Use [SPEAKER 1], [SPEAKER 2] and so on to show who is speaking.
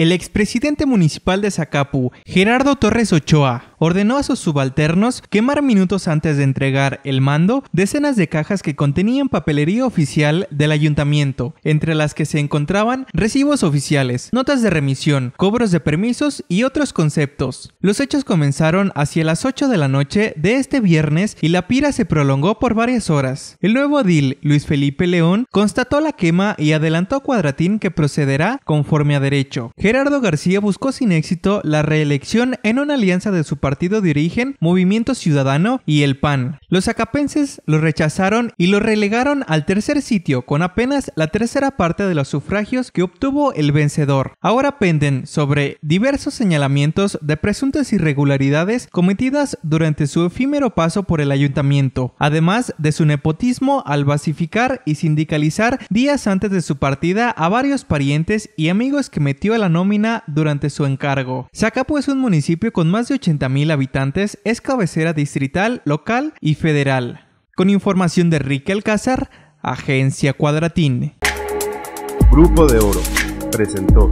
[SPEAKER 1] El expresidente municipal de Zacapu, Gerardo Torres Ochoa, ordenó a sus subalternos quemar minutos antes de entregar el mando decenas de cajas que contenían papelería oficial del ayuntamiento, entre las que se encontraban recibos oficiales, notas de remisión, cobros de permisos y otros conceptos. Los hechos comenzaron hacia las 8 de la noche de este viernes y la pira se prolongó por varias horas. El nuevo adil, Luis Felipe León, constató la quema y adelantó a Cuadratín que procederá conforme a derecho. Gerardo García buscó sin éxito la reelección en una alianza de su partido partido dirigen Movimiento Ciudadano y el PAN. Los acapenses lo rechazaron y lo relegaron al tercer sitio con apenas la tercera parte de los sufragios que obtuvo el vencedor. Ahora penden sobre diversos señalamientos de presuntas irregularidades cometidas durante su efímero paso por el ayuntamiento, además de su nepotismo al basificar y sindicalizar días antes de su partida a varios parientes y amigos que metió a la nómina durante su encargo. Zacapo es un municipio con más de 80.000 habitantes, es cabecera distrital, local y Federal. Con información de Enrique Alcázar, Agencia Cuadratín. Grupo de Oro presentó.